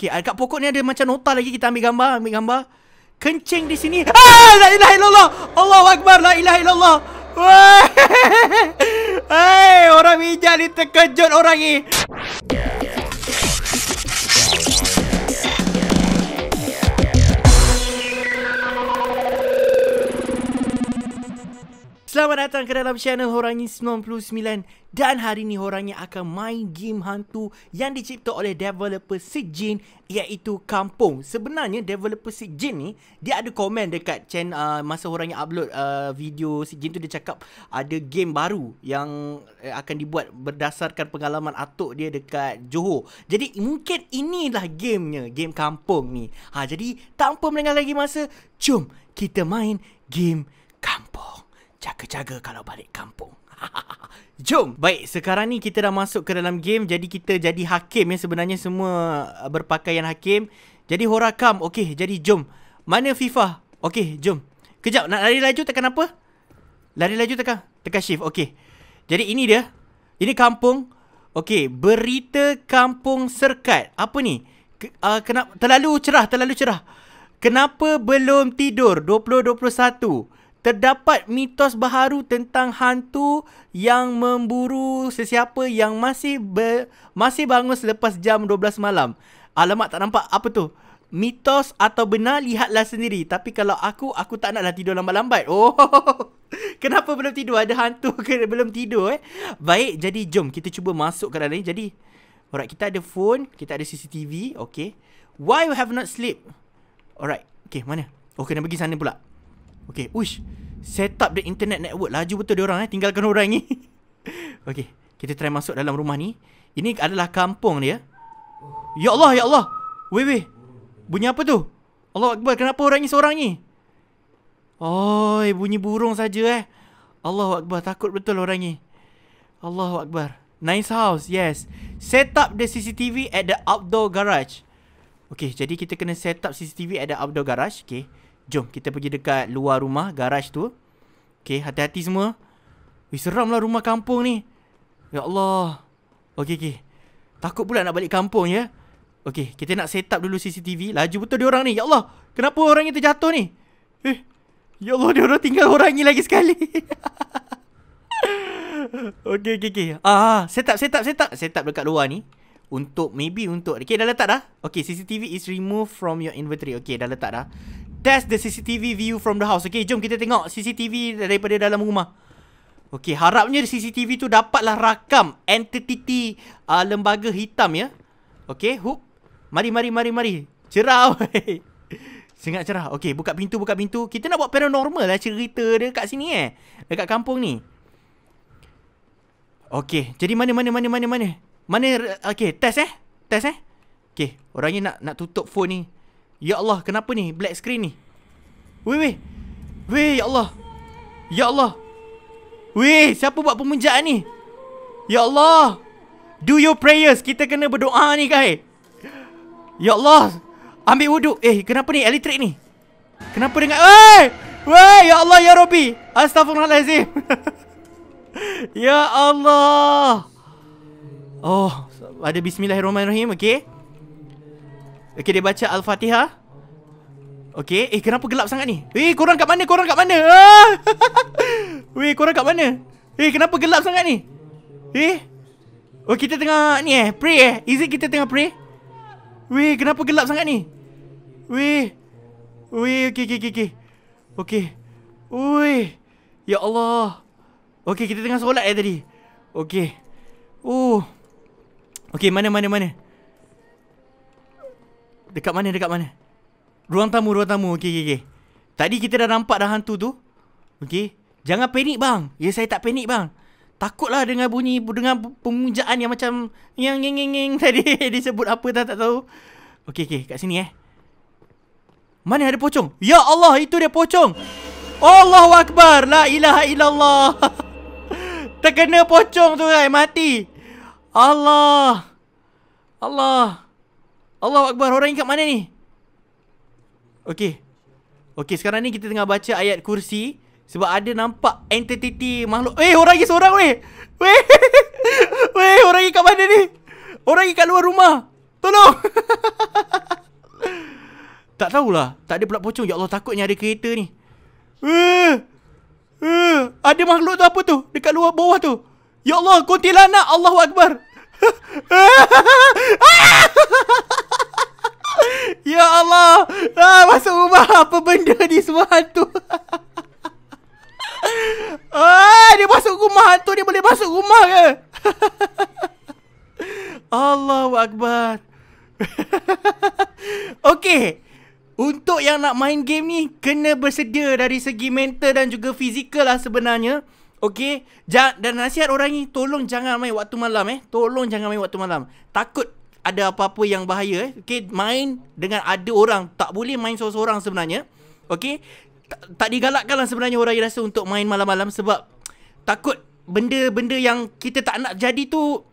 Okay, dekat ah, pokok ni ada macam nota lagi kita ambil gambar, ambil gambar. Kencing di sini. Ah, la ilaha illallah. Allahu akbar, la ilaha illallah. Hei, orang bijak ni terkejut orang ni. Selamat datang ke dalam channel Horangi 99. Dan hari ni orangnya akan main game hantu yang dicipta oleh developer Sid Jin iaitu Kampung. Sebenarnya developer Sid Jin ni dia ada komen dekat channel uh, masa orangnya upload uh, video Sid Jin tu dia cakap ada game baru yang eh, akan dibuat berdasarkan pengalaman atuk dia dekat Johor. Jadi mungkin inilah gamenya, game Kampung ni. Ha jadi tanpa melengah lagi masa, jom kita main game Kampung. Jaga-jaga kalau balik kampung. Ha ha. Jom Baik sekarang ni kita dah masuk ke dalam game Jadi kita jadi hakim ya Sebenarnya semua uh, berpakaian hakim Jadi Horakam Okey jadi jom Mana FIFA Okey jom Kejap nak lari laju tekan apa Lari laju tekan Tekan shift Okey Jadi ini dia Ini kampung Okey Berita kampung serkat Apa ni Uh, kenapa terlalu cerah terlalu cerah kenapa belum tidur 2021 Terdapat mitos baharu tentang hantu yang memburu sesiapa yang masih ber, masih bangun selepas jam 12 malam. Alamak tak nampak apa tu? Mitos atau benar lihatlah sendiri. Tapi kalau aku aku tak naklah tidur lambat-lambat. Oh. Kenapa belum tidur? Ada hantu ke belum tidur eh? Baik, jadi jom kita cuba masuk ke dalam ni. Jadi, alright, kita ada phone, kita ada CCTV, okay. Why you have not sleep? Alright, okay, mana? Oh, nak pergi sana pula. Okay, wish Set up the internet network. Laju betul dia orang eh. Tinggalkan orang ni. okay, kita try masuk dalam rumah ni. Ini adalah kampung dia. Ya Allah, ya Allah. Weh, weh. Bunyi apa tu? Allah Akbar, kenapa orang ni seorang ni? Oh, bunyi burung saja eh. Allah Akbar, takut betul orang ni. Allah Akbar. Nice house, yes. Set up the CCTV at the outdoor garage. Okay, jadi kita kena set up CCTV at the outdoor garage. Okay. Jom kita pergi dekat luar rumah Garaj tu Okay hati-hati semua Wih seram lah rumah kampung ni Ya Allah Okay okay Takut pula nak balik kampung ya Okay kita nak set up dulu CCTV Laju betul dia orang ni Ya Allah Kenapa orang ni terjatuh ni Eh Ya Allah dia orang tinggal orang ni lagi sekali Okay okay okay ah, ah, Set up set up set up Set up dekat luar ni Untuk maybe untuk Okay dah letak dah Okay CCTV is removed from your inventory Okay dah letak dah test the CCTV view from the house. Okay, jom kita tengok CCTV daripada dalam rumah. Okay, harapnya CCTV tu dapatlah rakam entity uh, lembaga hitam ya. Okay, hoop. Mari, mari, mari, mari. Cerah, wey. Sangat cerah. Okay, buka pintu, buka pintu. Kita nak buat paranormal lah cerita dia kat sini eh. Dekat kampung ni. Okay, jadi mana, mana, mana, mana, mana? Mana, okay, test eh. Test eh. Okay, orangnya nak nak tutup phone ni. Ya Allah, kenapa ni? Black screen ni. Wei, wei. Wei, ya Allah. Ya Allah. Wei, siapa buat pemujaan ni? Ya Allah. Do your prayers. Kita kena berdoa ni, guys. Ya Allah. Ambil wuduk. Eh, kenapa ni elektrik ni? Kenapa dengan... Wei! Wei, ya Allah, ya Rabbi. Astagfirullahalazim. ya Allah. Oh, ada bismillahirrahmanirrahim, okey? Okay dia baca Al-Fatihah Okay Eh kenapa gelap sangat ni Eh korang kat mana Korang kat mana ah! Weh korang kat mana Eh kenapa gelap sangat ni Eh Oh kita tengah ni eh Pray eh Is kita tengah pray Weh kenapa gelap sangat ni Weh Weh okay okay okay Okay Weh Ya Allah Okay kita tengah solat eh tadi Okay Oh Okay mana mana mana Dekat mana dekat mana Ruang tamu ruang tamu Okey okey okey Tadi kita dah nampak dah hantu tu Okey Jangan panik bang Ya saya tak panik bang Takutlah dengan bunyi Dengan pemujaan yang macam Yang nging nging nging tadi Disebut apa tak tak tahu Okey okey kat sini eh Mana ada pocong Ya Allah itu dia pocong Allahu Akbar La ilaha illallah Terkena pocong tu kan Mati Allah Allah Allahu Akbar Orang ingat mana ni Okay Okay sekarang ni kita tengah baca ayat kursi Sebab ada nampak entity makhluk Eh orang lagi seorang weh Weh Weh orang lagi kat mana ni Orang lagi kat luar rumah Tolong Tak tahulah Tak ada pula pocong Ya Allah takutnya ada kereta ni Weh Uh, eh. ada makhluk tu apa tu? Dekat luar bawah tu. Ya Allah, kuntilanak. Allahu Akbar. Eh. apa benda ni semua hantu. ah, dia masuk rumah hantu dia boleh masuk rumah ke? Allahu akbar. okay Untuk yang nak main game ni kena bersedia dari segi mental dan juga fizikal lah sebenarnya. okay dan nasihat orang ni tolong jangan main waktu malam eh. Tolong jangan main waktu malam. Takut ada apa-apa yang bahaya eh. Okay, main dengan ada orang. Tak boleh main seorang-seorang sebenarnya. Okay. Tak, tak digalakkan lah sebenarnya orang yang rasa untuk main malam-malam sebab takut benda-benda yang kita tak nak jadi tu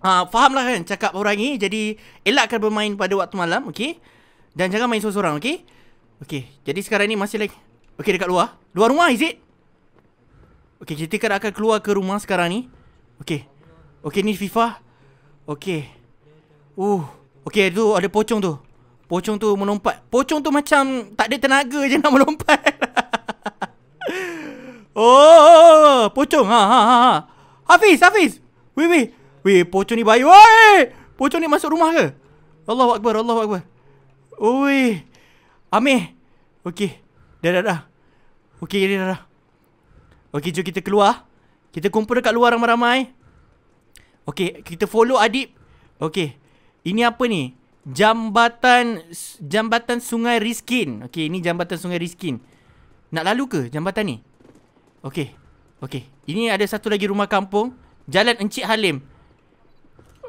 ha, lah kan cakap orang ni jadi elakkan bermain pada waktu malam Okay, dan jangan main seorang-seorang Okay, okay. jadi sekarang ni masih lagi Okay, dekat luar luar rumah is it okey kita kan akan keluar ke rumah sekarang ni Okay, okay ni FIFA Okay. Uh, okey tu ada pocong tu. Pocong tu melompat. Pocong tu macam tak ada tenaga je nak melompat. oh, pocong. Ha ha ha. ha. Hafiz, Hafiz. Wei wei. Wei, pocong ni bayu, Wei! Pocong ni masuk rumah ke? Allahuakbar, Allahuakbar. Oi. Amir. Okey. Dah dah dah. Okey, dah dah. dah. Okey, jom kita keluar. Kita kumpul dekat luar ramai-ramai. Okey, kita follow Adib. Okey. Ini apa ni? Jambatan Jambatan Sungai Riskin. Okay, ini Jambatan Sungai Riskin. Nak lalu ke jambatan ni? Okay, okay. Ini ada satu lagi rumah kampung, Jalan Encik Halim.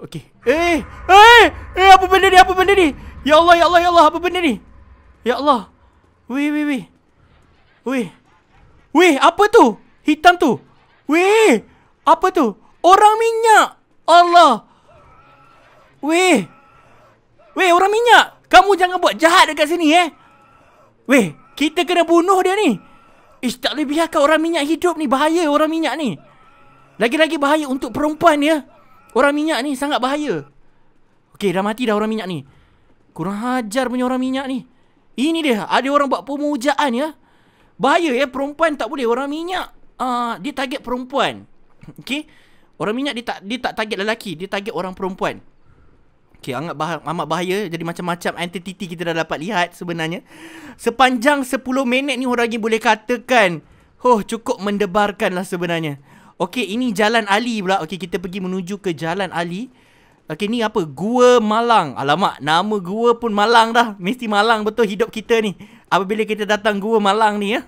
Okay. Eh, eh, eh apa benda ni? Apa benda ni? Ya Allah, ya Allah, ya Allah, apa benda ni? Ya Allah. Weh, weh, weh. Weh. Weh, apa tu? Hitam tu. Weh, apa tu? Orang minyak. Allah. Weh. Weh, orang minyak. Kamu jangan buat jahat dekat sini, eh. Weh, kita kena bunuh dia ni. Ish, tak boleh biarkan orang minyak hidup ni. Bahaya orang minyak ni. Lagi-lagi bahaya untuk perempuan, ya. Orang minyak ni sangat bahaya. Okay, dah mati dah orang minyak ni. Kurang hajar punya orang minyak ni. Ini dia, ada orang buat pemujaan, ya. Bahaya, ya. Perempuan tak boleh. Orang minyak, uh, dia target perempuan. Okay, Orang minyak dia tak, dia tak target lelaki. Dia target orang perempuan. Okay, amat, bah- amat bahaya Jadi macam-macam entity kita dah dapat lihat sebenarnya Sepanjang 10 minit ni orang lagi boleh katakan Oh, cukup mendebarkan lah sebenarnya Okay, ini Jalan Ali pula Okay, kita pergi menuju ke Jalan Ali Okay, ni apa? Gua Malang Alamak, nama gua pun malang dah Mesti malang betul hidup kita ni Apabila kita datang gua malang ni ya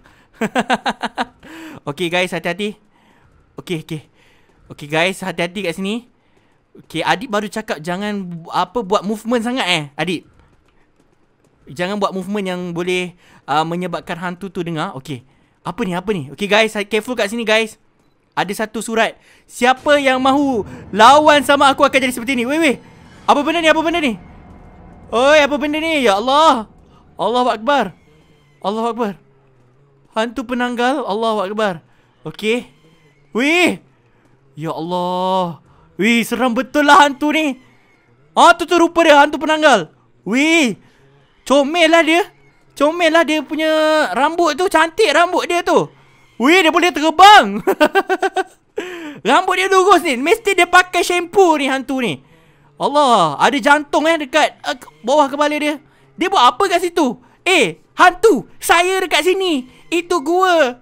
Okay guys, hati-hati Okay, okay Okay guys, hati-hati kat sini Okay, Adik baru cakap jangan apa buat movement sangat eh, Adik. Jangan buat movement yang boleh uh, menyebabkan hantu tu dengar. Okay. Apa ni, apa ni? Okay, guys. Careful kat sini, guys. Ada satu surat. Siapa yang mahu lawan sama aku akan jadi seperti ni. Weh, weh. Apa benda ni, apa benda ni? Oi, apa benda ni? Ya Allah. Allah Akbar. Allah Akbar. Hantu penanggal. Allah Akbar. Okay. Weh. Ya Allah. Ya Allah. Wih, seram betul lah hantu ni. Ah, tu tu rupa dia hantu penanggal. Wih. Comel lah dia. Comel lah dia punya rambut tu. Cantik rambut dia tu. Wih, dia boleh terbang. rambut dia lurus ni. Mesti dia pakai shampoo ni hantu ni. Allah, ada jantung eh dekat uh, bawah kepala dia. Dia buat apa kat situ? Eh, hantu, saya dekat sini. Itu gua.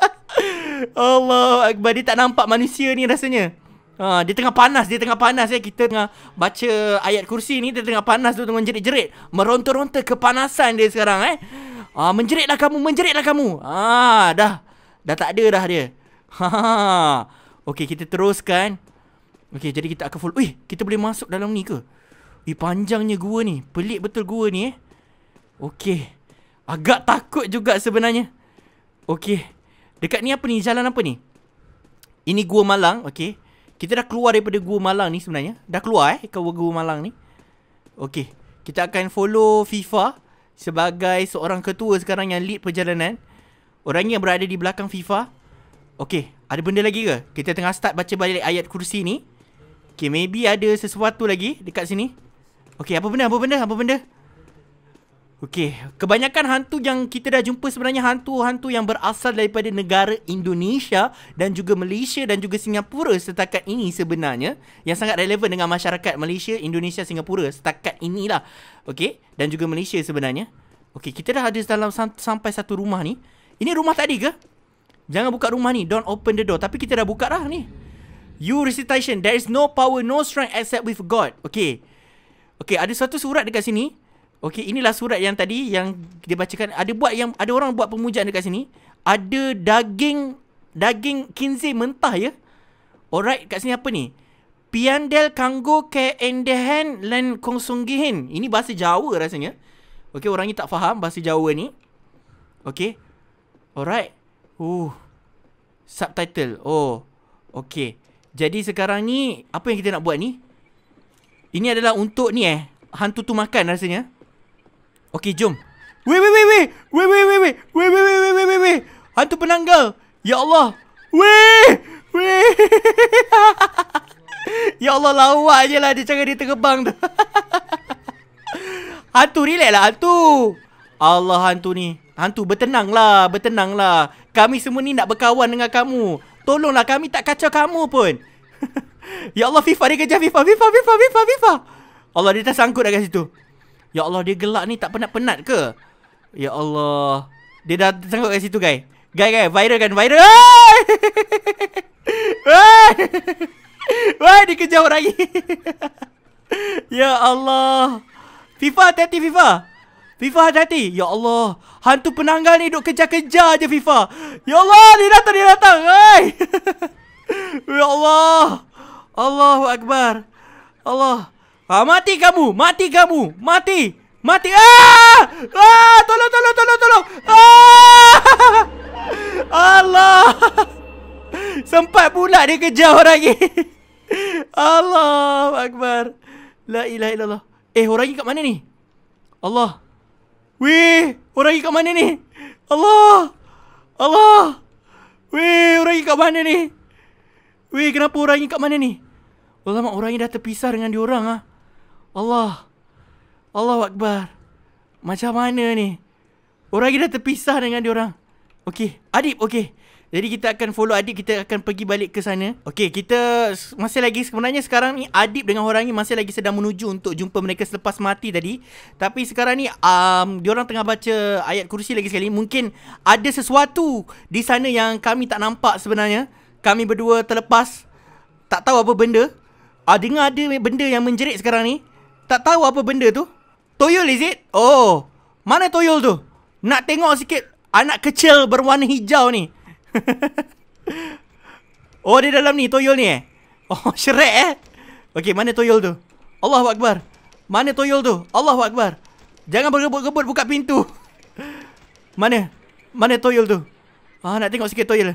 Allah, akbar dia tak nampak manusia ni rasanya. Ha, dia tengah panas, dia tengah panas ya. Kita tengah baca ayat kursi ni, dia tengah panas tu tengah jerit-jerit. Meronta-ronta kepanasan dia sekarang eh. Ha, menjeritlah kamu, menjeritlah kamu. Ha, dah. Dah tak ada dah dia. Ha, ha. ha. Okey, kita teruskan. okay jadi kita akan full. Wih, kita boleh masuk dalam ni ke? Wih, panjangnya gua ni. Pelik betul gua ni eh. Okey. Agak takut juga sebenarnya. okay, Dekat ni apa ni? Jalan apa ni? Ini gua malang, okay. Kita dah keluar daripada Gua Malang ni sebenarnya. Dah keluar eh ke Gua Malang ni. Okay, Kita akan follow FIFA sebagai seorang ketua sekarang yang lead perjalanan. Orang yang berada di belakang FIFA. Okay, ada benda lagi ke? Kita tengah start baca balik ayat kursi ni. Okay, maybe ada sesuatu lagi dekat sini. Okay, apa benda? Apa benda? Apa benda? Apa benda? Okey, kebanyakan hantu yang kita dah jumpa sebenarnya hantu-hantu yang berasal daripada negara Indonesia dan juga Malaysia dan juga Singapura setakat ini sebenarnya yang sangat relevan dengan masyarakat Malaysia, Indonesia, Singapura setakat inilah. Okey, dan juga Malaysia sebenarnya. Okey, kita dah ada dalam sampai satu rumah ni. Ini rumah tadi ke? Jangan buka rumah ni. Don't open the door. Tapi kita dah buka dah ni. You recitation. There is no power, no strength except with God. Okey. Okey, ada satu surat dekat sini. Okey, inilah surat yang tadi yang dia bacakan. Ada buat yang ada orang buat pemujaan dekat sini. Ada daging daging kinze mentah ya. Alright, kat sini apa ni? Piandel kanggo ke endehen len kongsungihin. Ini bahasa Jawa rasanya. Okey, orang ni tak faham bahasa Jawa ni. Okey. Alright. Uh. Subtitle. Oh. Okey. Jadi sekarang ni apa yang kita nak buat ni? Ini adalah untuk ni eh. Hantu tu makan rasanya. Okey, jom. Wei, wei, wei, wei. Wei, wei, wei, wei. Wei, wei, wei, wei, wei, wei. Hantu penanggal. Ya Allah. Wei! Wei! ya Allah, lawa je lah dia cakap dia terkebang tu. hantu, relax lah hantu. Allah hantu ni. Hantu, bertenanglah, bertenanglah. Kami semua ni nak berkawan dengan kamu. Tolonglah kami tak kacau kamu pun. ya Allah, FIFA dia kejar FIFA. FIFA, FIFA, FIFA, FIFA. Allah, dia tak sangkut dah situ. Ya Allah dia gelak ni tak penat-penat ke? Ya Allah. Dia dah sangkut kat situ guys. Guys guys viral kan viral. Wah! Wah! Wah dikejar orang ya Allah. FIFA hati-hati FIFA. FIFA hati-hati. Ya Allah. Hantu penanggal ni duk kejar-kejar je FIFA. Ya Allah dia datang dia datang. Hai. ya Allah. Allahu Akbar. Allah. Ah mati kamu, mati kamu, mati, mati. Ah, ah, tolong, tolong, tolong, tolong. Ah, Allah. Sempat pula dia kejar orang ni. Allah Akbar. La ilaha illallah. Eh, orang ni kat mana ni? Allah. Weh, orang ni kat mana ni? Allah. Allah. Weh, orang ni kat mana ni? Weh, kenapa orang ni kat mana ni? Allah, mak orang ni dah terpisah dengan diorang ah. Allah. Allah Akbar. Macam mana ni? Orang kita terpisah dengan orang. Okey, Adib, okey. Jadi kita akan follow Adib, kita akan pergi balik ke sana. Okey, kita masih lagi sebenarnya sekarang ni Adib dengan orang ni masih lagi sedang menuju untuk jumpa mereka selepas mati tadi. Tapi sekarang ni um, diorang tengah baca ayat kursi lagi sekali. Mungkin ada sesuatu di sana yang kami tak nampak sebenarnya. Kami berdua terlepas. Tak tahu apa benda. Uh, dengar ada benda yang menjerit sekarang ni tak tahu apa benda tu. Toyol is it? Oh. Mana toyol tu? Nak tengok sikit anak kecil berwarna hijau ni. oh dia dalam ni toyol ni eh? Oh syrek eh. Okey, mana toyol tu? Allah akbar. Mana toyol tu? Allah akbar. Jangan bergebut-gebut buka pintu. mana? Mana toyol tu? Ah nak tengok sikit toyol.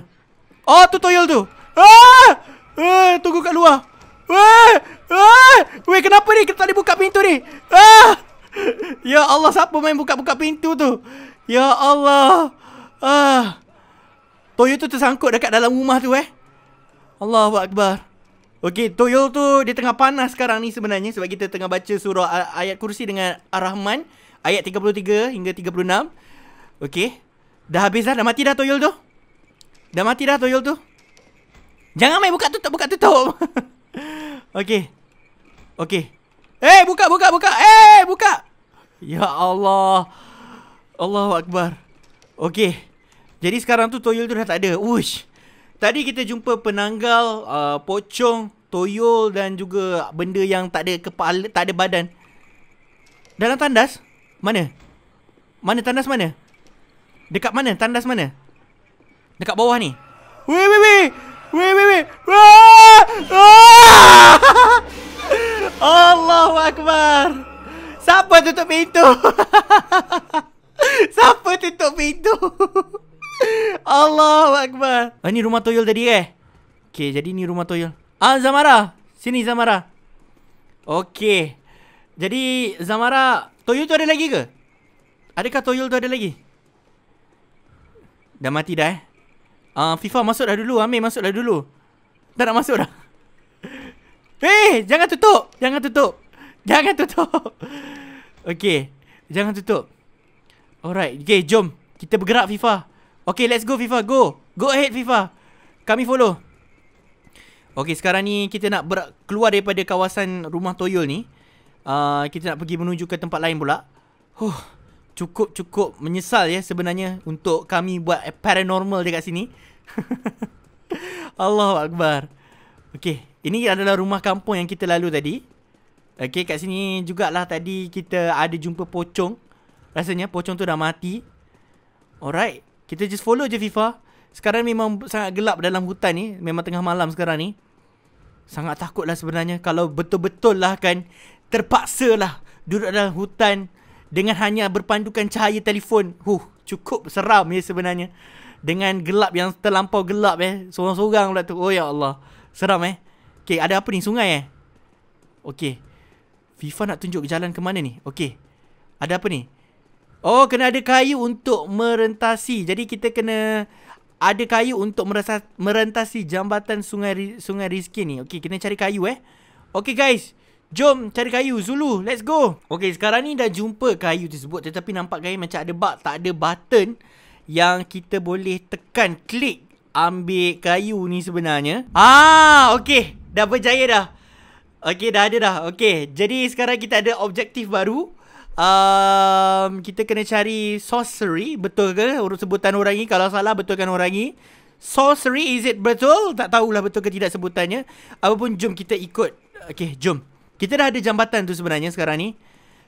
Oh tu toyol tu. Ah! Eh, tunggu kat luar. Wah, wah, Weh, kenapa ni? Kita tak buka pintu ni? Ah! Ya Allah, siapa main buka-buka pintu tu? Ya Allah! Ah! Toyo tu tersangkut dekat dalam rumah tu eh. Allah Akbar. Okey, Toyo tu di tengah panas sekarang ni sebenarnya sebab kita tengah baca surah ayat kursi dengan Ar-Rahman ayat 33 hingga 36. Okey. Dah habis dah, dah mati dah Toyo tu. Dah mati dah Toyo tu. Jangan main buka tutup, buka tutup. Okey. Okey. Eh, buka buka buka. Eh, buka. Ya Allah. Allahu akbar. Okey. Jadi sekarang tu toyol tu dah tak ada. Ush. Tadi kita jumpa penanggal, uh, pocong, toyol dan juga benda yang tak ada kepala, tak ada badan. Dalam tandas? Mana? Mana tandas mana? Dekat mana? Tandas mana? Dekat bawah ni. Wei wei wei. Wait, wait, wait. Ah! Ah! Akbar. Siapa tutup pintu? Siapa tutup pintu? Allah Akbar. Ah, ni rumah toyol tadi eh? Okay, jadi ni rumah toyol. Ah, Zamara. Sini, Zamara. Okay. Jadi, Zamara, toyol tu ada lagi ke? Adakah toyol tu ada lagi? Dah mati dah eh? Uh, FIFA dah dulu. Amir dah dulu. Tak nak masuk dah. Eh, hey, jangan tutup. Jangan tutup. Jangan tutup. Okay. Jangan tutup. Alright. Okay, jom. Kita bergerak FIFA. Okay, let's go FIFA. Go. Go ahead FIFA. Kami follow. Okay, sekarang ni kita nak ber- keluar daripada kawasan rumah Toyol ni. Uh, kita nak pergi menuju ke tempat lain pula. Huh cukup-cukup menyesal ya sebenarnya untuk kami buat paranormal dekat sini. Allah Akbar. Okey, ini adalah rumah kampung yang kita lalu tadi. Okey, kat sini jugalah tadi kita ada jumpa pocong. Rasanya pocong tu dah mati. Alright, kita just follow je FIFA. Sekarang memang sangat gelap dalam hutan ni. Memang tengah malam sekarang ni. Sangat takutlah sebenarnya kalau betul-betul lah kan terpaksa lah duduk dalam hutan dengan hanya berpandukan cahaya telefon. Huh, cukup seram ya sebenarnya. Dengan gelap yang terlampau gelap eh. Seorang-seorang pula tu. Oh ya Allah. Seram eh. Okay, ada apa ni? Sungai eh? Okay. FIFA nak tunjuk jalan ke mana ni? Okay. Ada apa ni? Oh, kena ada kayu untuk merentasi. Jadi kita kena ada kayu untuk merentasi jambatan sungai sungai Rizki ni. Okay, kena cari kayu eh. Okay guys. Jom cari kayu Zulu Let's go Okay sekarang ni dah jumpa kayu tersebut Tetapi nampak kayu macam ada bug Tak ada button Yang kita boleh tekan Klik Ambil kayu ni sebenarnya Ah, okay Dah berjaya dah Okay dah ada dah Okay Jadi sekarang kita ada objektif baru um, Kita kena cari sorcery Betul ke urut sebutan orang ni Kalau salah betulkan orang ni Sorcery is it betul? Tak tahulah betul ke tidak sebutannya Apapun jom kita ikut Okay jom kita dah ada jambatan tu sebenarnya sekarang ni.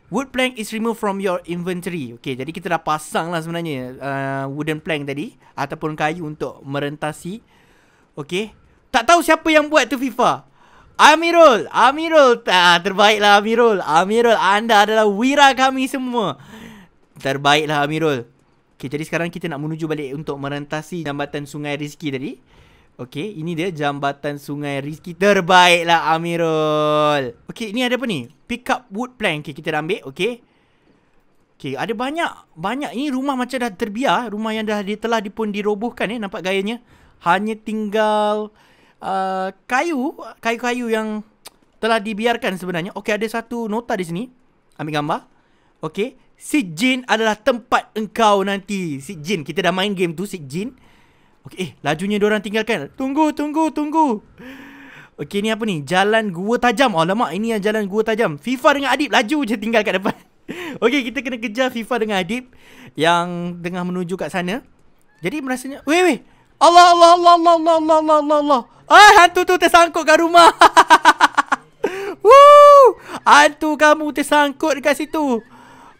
Wood plank is removed from your inventory. Okay, jadi kita dah pasang lah sebenarnya uh, wooden plank tadi. Ataupun kayu untuk merentasi. Okay. Tak tahu siapa yang buat tu FIFA. Amirul. Amirul. Ah, terbaiklah Amirul. Amirul, anda adalah wira kami semua. Terbaiklah Amirul. Okay, jadi sekarang kita nak menuju balik untuk merentasi jambatan sungai Rizki tadi. Okay, ini dia jambatan sungai Rizki terbaik lah Amirul. Okay, ini ada apa ni? Pick up wood plank. Okay, kita dah ambil. Okay. Okay, ada banyak. Banyak. Ini rumah macam dah terbiar. Rumah yang dah telah dipun dirobohkan eh. Nampak gayanya. Hanya tinggal uh, kayu. Kayu-kayu yang telah dibiarkan sebenarnya. Okay, ada satu nota di sini. Ambil gambar. Okay. Si Jin adalah tempat engkau nanti. Si Jin. Kita dah main game tu. Si Jin. Okey, eh, lajunya dia orang tinggalkan. Tunggu, tunggu, tunggu. Okey, ni apa ni? Jalan gua tajam. Oh, lama ini yang jalan gua tajam. FIFA dengan Adib laju je tinggal kat depan. Okey, kita kena kejar FIFA dengan Adib yang tengah menuju kat sana. Jadi merasanya, weh weh. Allah Allah Allah Allah Allah Allah Allah Allah. Allah. Ah, hantu tu tersangkut kat rumah. Woo! Hantu kamu tersangkut dekat situ.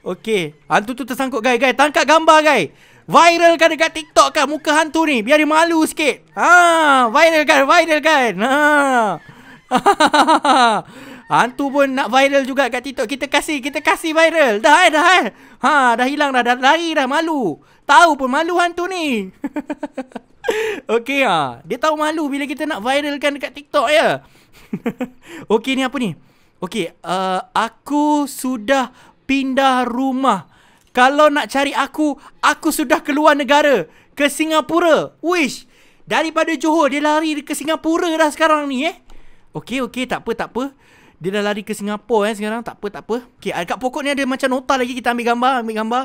Okey, hantu tu tersangkut guys guys. Tangkap gambar guys. Viral kan dekat TikTok kan muka hantu ni. Biar dia malu sikit. Ha, viral kan, viral kan. Ha. Hantu pun nak viral juga kat TikTok. Kita kasih, kita kasih viral. Dah eh, dah eh. Ha, dah hilang dah, dah lari dah malu. Tahu pun malu hantu ni. Okey ah. Ha. Dia tahu malu bila kita nak viralkan dekat TikTok ya. Okey ni apa ni? Okey, uh, aku sudah pindah rumah. Kalau nak cari aku, aku sudah keluar negara ke Singapura. Wish. Daripada Johor dia lari ke Singapura dah sekarang ni eh. Okay okay tak apa tak apa. Dia dah lari ke Singapura eh sekarang. Tak apa tak apa. Okey dekat pokok ni ada macam nota lagi kita ambil gambar, ambil gambar.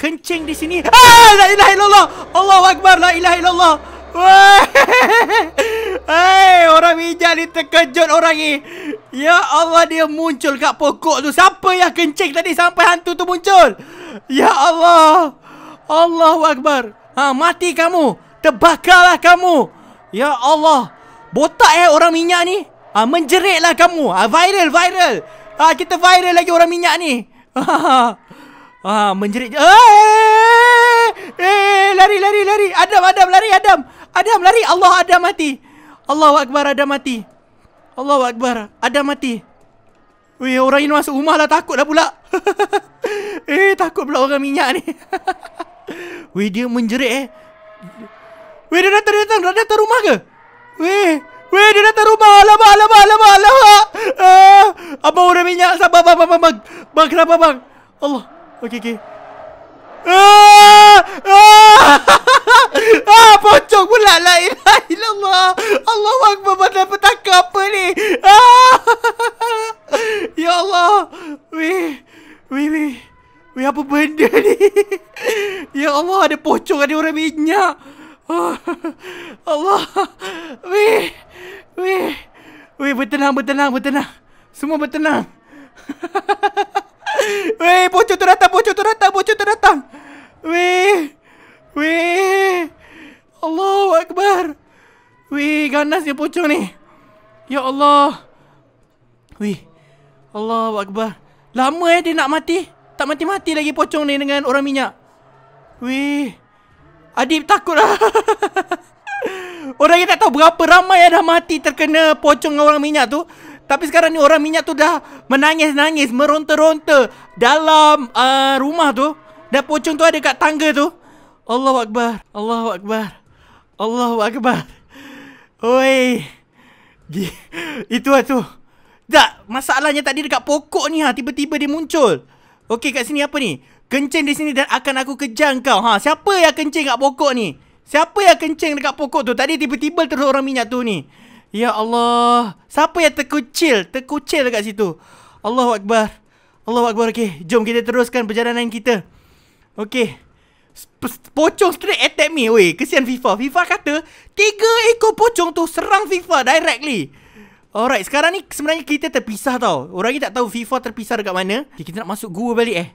Kencing di sini. Ah, la ilaha illallah. Allahu akbar. La ilaha illallah. Hei, orang bijak ni terkejut orang ni. Ya Allah, dia muncul kat pokok tu. Siapa yang kencing tadi sampai hantu tu muncul? Ya Allah. Allahu Akbar. Ha, mati kamu. Terbakarlah kamu. Ya Allah. Botak eh orang minyak ni. Ha, menjeritlah kamu. Ha, viral, viral. Ha, kita viral lagi orang minyak ni. Ha, menjerit. Eh, lari, lari, lari. Adam, Adam, lari, Adam. Adam lari Allah Adam mati Allah Akbar Adam mati Allah Akbar Adam mati Weh orang ini masuk rumah lah takut lah pula Eh takut pula orang minyak ni Weh dia menjerit eh Weh dia datang dia datang Dia datang rumah ke Weh Weh dia datang rumah Alamak alamak alamak alamak ah, Abang orang minyak Sabar abang abang abang Bang kenapa bang Allah Okay okay Ah, ah, ah, ah, pocong pula la ilaha illallah. Allah akbar mana petaka apa ni? Ah, ya Allah. Wi, wi, wi. Wi apa benda ni? Ya Allah, ada pocong ada orang minyak. Oh, Allah. Wi, wi. Wi bertenang, bertenang, bertenang. Semua bertenang. Wei, pocong tu datang, pocong tu datang, pocong tu datang wih, Weh. Allahu Akbar. ganas dia pocong ni. Ya Allah. Wih, Allahu Akbar. Lama eh dia nak mati. Tak mati-mati lagi pocong ni dengan orang minyak. Wih, Adib takut lah. orang yang tak tahu berapa ramai yang dah mati terkena pocong dengan orang minyak tu. Tapi sekarang ni orang minyak tu dah menangis-nangis, meronta-ronta dalam uh, rumah tu. Dan pocong tu ada kat tangga tu. Allahu Akbar. Allahu Akbar. Allahu Akbar. Oi. G- itu lah tu. Tak, masalahnya tadi dekat pokok ni ha, tiba-tiba dia muncul. Okey, kat sini apa ni? Kencing di sini dan akan aku kejang kau. Ha, siapa yang kencing kat pokok ni? Siapa yang kencing dekat pokok tu? Tadi tiba-tiba terus orang minyak tu ni. Ya Allah. Siapa yang terkucil? Terkucil dekat situ. Allahu Akbar. Allahu Akbar. Okey, jom kita teruskan perjalanan kita. Okay Pocong straight attack me Weh Kesian FIFA FIFA kata Tiga ekor pocong tu Serang FIFA directly Alright Sekarang ni sebenarnya kita terpisah tau Orang ni tak tahu FIFA terpisah dekat mana okay, Kita nak masuk gua balik eh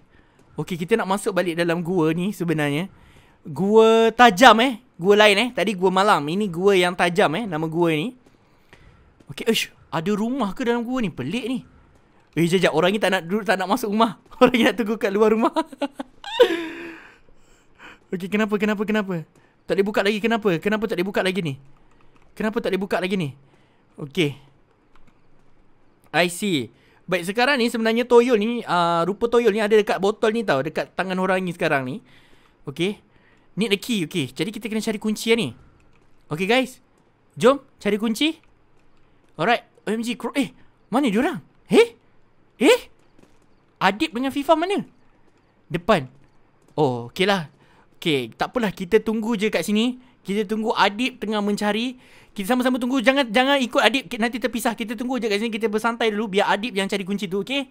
Okay kita nak masuk balik dalam gua ni sebenarnya Gua tajam eh Gua lain eh Tadi gua malam Ini gua yang tajam eh Nama gua ni Okay ush Ada rumah ke dalam gua ni Pelik ni Eh jap, jap orang ni tak nak duduk tak nak masuk rumah. Orang ni nak tunggu kat luar rumah. Okey, kenapa? Kenapa? Kenapa? Tak boleh buka lagi kenapa? Kenapa tak boleh buka lagi ni? Kenapa tak boleh buka lagi ni? Okey. I see. Baik, sekarang ni sebenarnya toyol ni, uh, rupa toyol ni ada dekat botol ni tau, dekat tangan orang ni sekarang ni. Okey. Ni the key, okey. Jadi kita kena cari kunci ni. Okey guys. Jom cari kunci. Alright. OMG, eh, mana dia Eh? Adib dengan FIFA mana? Depan. Oh, okey lah. Okey, tak apalah. Kita tunggu je kat sini. Kita tunggu Adib tengah mencari. Kita sama-sama tunggu. Jangan jangan ikut Adib. Nanti terpisah. Kita tunggu je kat sini. Kita bersantai dulu. Biar Adib yang cari kunci tu, okey?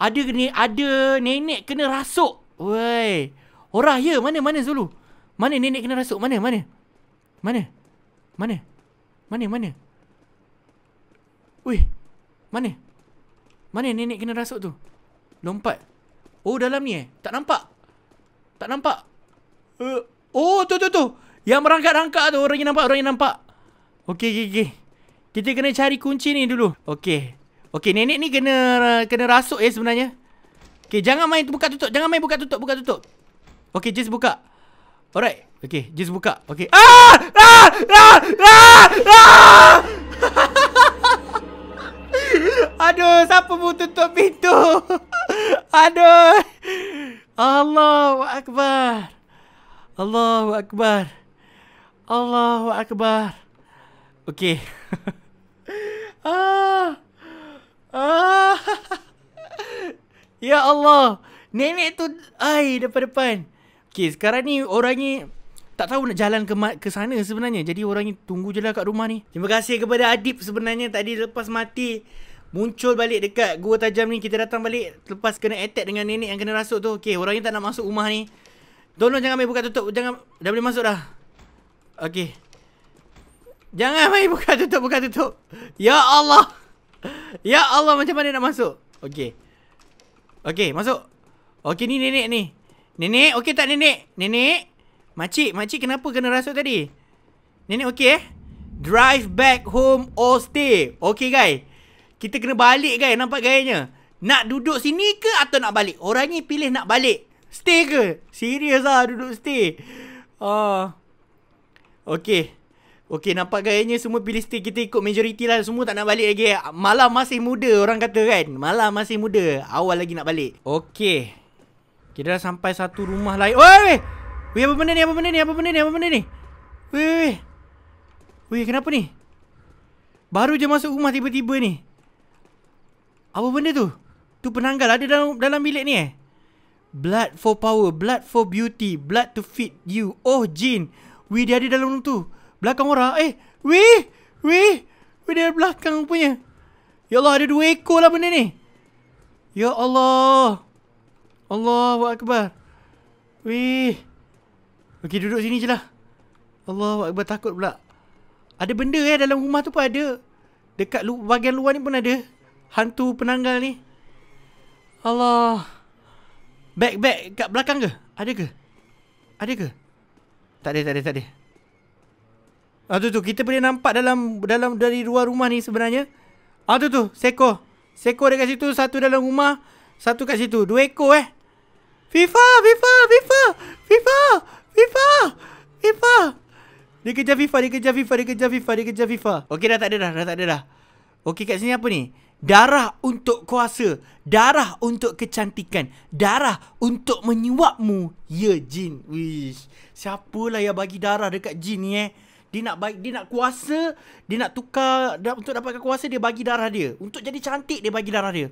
Ada ni, ada nenek kena rasuk. Woi. Orang ya, mana mana Zulu? Mana nenek kena rasuk? Mana? Mana? Mana? Mana? Mana? Mana? Wih, mana? Mana nenek kena rasuk tu? Lompat. Oh, dalam ni eh? Tak nampak? Tak nampak? Uh, oh, tu tu tu. Yang merangkak-rangkak tu. Orang yang nampak, orang yang nampak. Okey, okey, okey. Kita kena cari kunci ni dulu. Okey. Okey, nenek ni kena kena rasuk eh sebenarnya. Okey, jangan main buka tutup. Jangan main buka tutup, buka tutup. Okey, just buka. Alright. Okey, just buka. Okey. Ah! Ah! Ah! Ah! ah! Aduh, siapa mu tutup pintu? Aduh. Allahu Akbar. Allahu Akbar. Allahu Akbar. Okey. ah. Ah. ya Allah. Nenek tu ai depan-depan. Okey, sekarang ni orang ni tak tahu nak jalan ke, ke sana sebenarnya. Jadi orang ni tunggu je lah kat rumah ni. Terima kasih kepada Adib sebenarnya tadi lepas mati. Muncul balik dekat gua tajam ni. Kita datang balik lepas kena attack dengan nenek yang kena rasuk tu. Okay, orang ni tak nak masuk rumah ni. Tolong jangan main buka tutup. Jangan... Dah boleh masuk dah. Okay. Jangan main buka tutup, buka tutup. Ya Allah. Ya Allah, macam mana nak masuk? Okay. Okay, masuk. Okay, ni nenek ni. Nenek, okey tak nenek? Nenek? Makcik, makcik kenapa kena rasuk tadi? Nenek okey eh? Drive back home or stay? Okey guys. Kita kena balik guys, nampak gayanya. Nak duduk sini ke atau nak balik? Orang ni pilih nak balik. Stay ke? Serius lah duduk stay. Oh. Uh. Okey. Okey, nampak gayanya semua pilih stay. Kita ikut majoriti lah. Semua tak nak balik lagi. Malam masih muda orang kata kan. Malam masih muda. Awal lagi nak balik. Okey. Kita dah sampai satu rumah lain. Oi! Oi! Weh apa benda ni? Apa benda ni? Apa benda ni? Apa benda ni? Weh weh. Weh kenapa ni? Baru je masuk rumah tiba-tiba ni. Apa benda tu? Tu penanggal ada dalam dalam bilik ni eh? Blood for power, blood for beauty, blood to feed you. Oh jin. Weh dia ada dalam rumah tu. Belakang orang. Eh, weh. Weh. Weh dia belakang rupanya. Ya Allah ada dua ekor lah benda ni. Ya Allah. Allahu akbar. Weh. Okay duduk sini je lah Allah, Akbar takut pula Ada benda eh dalam rumah tu pun ada Dekat lu- bahagian luar ni pun ada Hantu penanggal ni Allah Bag bag kat belakang ke? Ada ke? Ada ke? Tak ada tak ada tak ada Ah tu tu kita boleh nampak dalam dalam dari luar rumah ni sebenarnya. Ah tu tu seko. Seko dekat situ satu dalam rumah, satu kat situ. Dua ekor eh. FIFA, FIFA, FIFA. FIFA. FIFA! FIFA! Dia kejar FIFA, dia kejar FIFA, dia kejar FIFA, dia kejar FIFA. Okey dah tak ada dah, dah tak ada dah. Okey kat sini apa ni? Darah untuk kuasa, darah untuk kecantikan, darah untuk menyuapmu. Ya jin. Wish. Siapalah yang bagi darah dekat jin ni eh? Dia nak baik, dia nak kuasa, dia nak tukar untuk dapatkan kuasa dia bagi darah dia. Untuk jadi cantik dia bagi darah dia.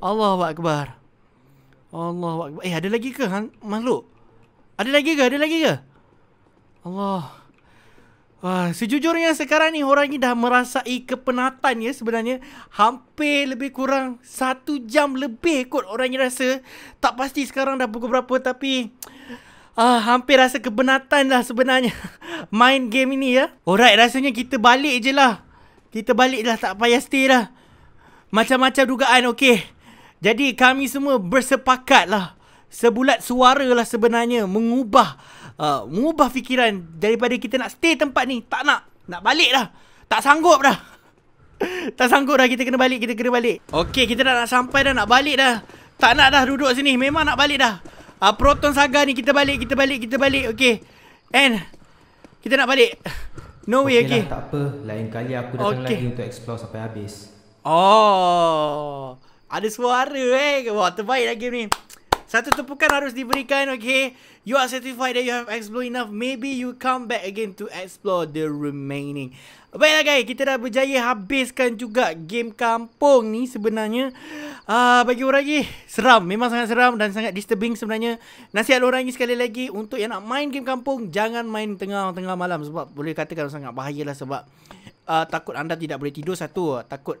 Allahuakbar. Allahuakbar. Eh ada lagi ke hang makhluk? Ada lagi ke? Ada lagi ke? Allah. Wah, sejujurnya sekarang ni orang ni dah merasai kepenatan ya sebenarnya. Hampir lebih kurang satu jam lebih kot orang ni rasa. Tak pasti sekarang dah pukul berapa tapi... Ah, hampir rasa kepenatan lah sebenarnya main game ini ya. Alright, rasanya kita balik je lah. Kita balik lah, tak payah stay lah. Macam-macam dugaan, okey. Jadi kami semua bersepakat lah sebulat suara lah sebenarnya mengubah uh, mengubah fikiran daripada kita nak stay tempat ni tak nak nak balik lah tak sanggup dah tak sanggup dah kita kena balik kita kena balik Okay kita dah nak sampai dah nak balik dah tak nak dah duduk sini memang nak balik dah uh, proton saga ni kita balik kita balik kita balik Okay, and kita nak balik no way okey okay. lah, tak apa lain kali aku datang okay. lagi untuk explore sampai habis oh ada suara eh wah terbaik lah game ni satu tepukan harus diberikan, okay? You are certified that you have explored enough. Maybe you come back again to explore the remaining. Baiklah, guys. Kita dah berjaya habiskan juga game kampung ni sebenarnya. Ah uh, Bagi orang lagi, seram. Memang sangat seram dan sangat disturbing sebenarnya. Nasihat orang lagi sekali lagi, untuk yang nak main game kampung, jangan main tengah-tengah malam. Sebab boleh katakan sangat bahayalah sebab uh, takut anda tidak boleh tidur. Satu, takut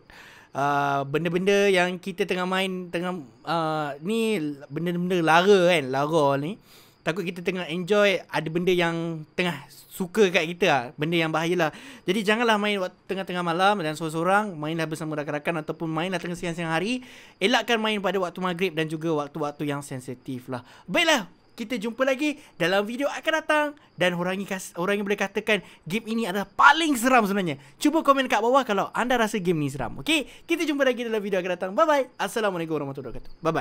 uh, benda-benda yang kita tengah main tengah uh, ni benda-benda lara kan lara ni takut kita tengah enjoy ada benda yang tengah suka kat kita lah. benda yang bahayalah jadi janganlah main waktu tengah-tengah malam dan seorang-seorang mainlah bersama rakan-rakan ataupun mainlah tengah siang-siang hari elakkan main pada waktu maghrib dan juga waktu-waktu yang sensitif lah baiklah kita jumpa lagi dalam video akan datang dan orang yang, kas, orang yang boleh katakan game ini adalah paling seram sebenarnya. Cuba komen kat bawah kalau anda rasa game ni seram. Okey, kita jumpa lagi dalam video akan datang. Bye bye. Assalamualaikum warahmatullahi wabarakatuh. Bye bye.